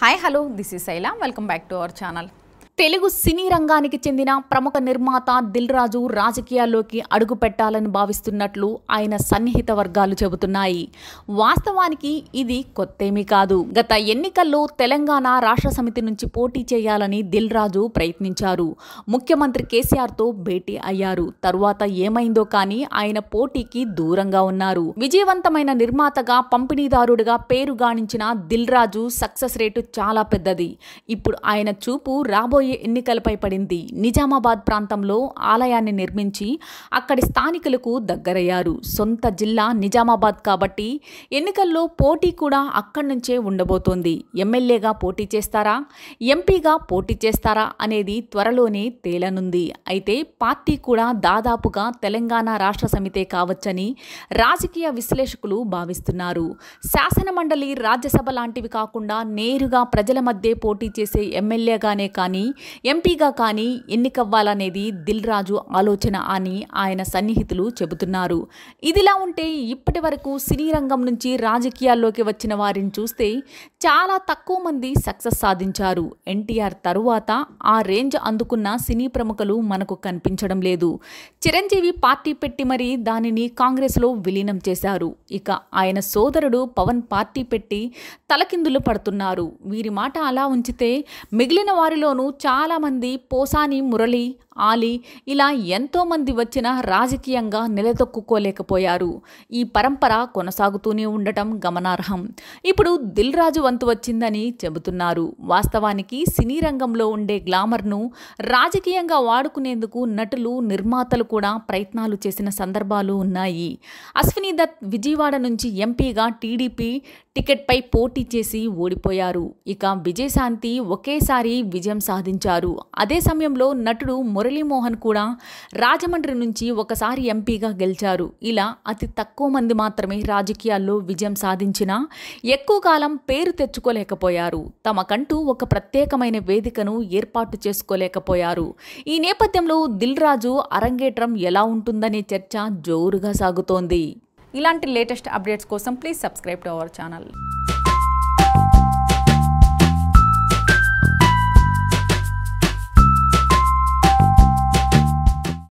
hi hello this is Shaila welcome back to our channel Telugu సినీ రంగానికి చెందిన ప్రముఖ నిర్మాత దిల్ రాజు రాజకీయాల్లోకి అడుగు పెట్టాలని భావిస్తున్నట్లు ఆయన సన్నిహిత వర్గాలు చెబుతున్నాయి వాస్తవానికి ఇది కొత్తేమీ కాదు గత ఎన్నికల్లో తెలంగాణ రాష్ట్ర సమితి నుంచి పోటీ చేయాలని దిల్ రాజు ప్రయత్నించారు ముఖ్యమంత్రి కేసీఆర్తో భేటీ అయ్యారు తరువాత ఏమైందో కానీ ఆయన పోటీకి దూరంగా ఉన్నారు విజయవంతమైన నిర్మాతగా పంపిణీదారుడిగా పేరుగాణించిన దిల్ రాజు సక్సెస్ రేటు చాలా పెద్దది ఇప్పుడు ఆయన చూపు రాబోయే రాబోయే ఎన్నికలపై పడింది నిజామాబాద్ ప్రాంతంలో ఆలయాన్ని నిర్మించి అక్కడి స్థానికులకు దగ్గరయ్యారు సొంత జిల్లా నిజామాబాద్ కాబట్టి ఎన్నికల్లో పోటీ కూడా అక్కడి నుంచే ఉండబోతోంది ఎమ్మెల్యేగా పోటీ చేస్తారా ఎంపీగా పోటీ చేస్తారా అనేది త్వరలోనే తేలనుంది అయితే పార్టీ కూడా దాదాపుగా తెలంగాణ రాష్ట్ర సమితే కావచ్చని రాజకీయ విశ్లేషకులు భావిస్తున్నారు శాసనమండలి రాజ్యసభ లాంటివి కాకుండా నేరుగా ప్రజల మధ్య పోటీ చేసే ఎమ్మెల్యేగానే కానీ ఎంపీగా కానీ ఎన్నికవ్వాలనేది దిల్ రాజు ఆలోచన అని ఆయన సన్నిహితులు చెబుతున్నారు ఇదిలా ఉంటే ఇప్పటి వరకు సినీ రంగం నుంచి రాజకీయాల్లోకి వచ్చిన వారిని చూస్తే చాలా తక్కువ మంది సక్సెస్ సాధించారు ఎన్టీఆర్ తరువాత ఆ రేంజ్ అందుకున్న సినీ ప్రముఖులు మనకు కనిపించడం లేదు చిరంజీవి పార్టీ పెట్టి మరీ దానిని కాంగ్రెస్లో విలీనం చేశారు ఇక ఆయన సోదరుడు పవన్ పార్టీ పెట్టి తలకిందులు పడుతున్నారు వీరి మాట అలా ఉంచితే మిగిలిన వారిలోనూ చాలామంది పోసాని మురళి ఆలీ ఇలా ఎంతోమంది వచ్చినా రాజకీయంగా నిలదొక్కుకోలేకపోయారు ఈ పరంపర కొనసాగుతూనే ఉండటం గమనార్హం ఇప్పుడు దిల్ రాజు వంతు వచ్చిందని చెబుతున్నారు వాస్తవానికి సినీ రంగంలో ఉండే గ్లామర్ను రాజకీయంగా వాడుకునేందుకు నటులు నిర్మాతలు కూడా ప్రయత్నాలు చేసిన సందర్భాలు ఉన్నాయి అశ్విని దత్ విజయవాడ నుంచి ఎంపీగా టీడీపీ టికెట్పై పోటీ చేసి ఓడిపోయారు ఇక విజయశాంతి ఒకేసారి విజయం సాధించారు అదే సమయంలో నటుడు మురళీమోహన్ కూడా రాజమండ్రి నుంచి ఒకసారి ఎంపీగా గెలిచారు ఇలా అతి తక్కువ మంది మాత్రమే రాజకీయాల్లో విజయం సాధించినా ఎక్కువ కాలం పేరు తెచ్చుకోలేకపోయారు తమకంటూ ఒక ప్రత్యేకమైన వేదికను ఏర్పాటు చేసుకోలేకపోయారు ఈ నేపథ్యంలో దిల్ రాజు అరంగేట్రం ఎలా ఉంటుందనే చర్చ జోరుగా సాగుతోంది ఇలాంటి లేటెస్ట్ అప్డేట్స్ కోసం please subscribe to our channel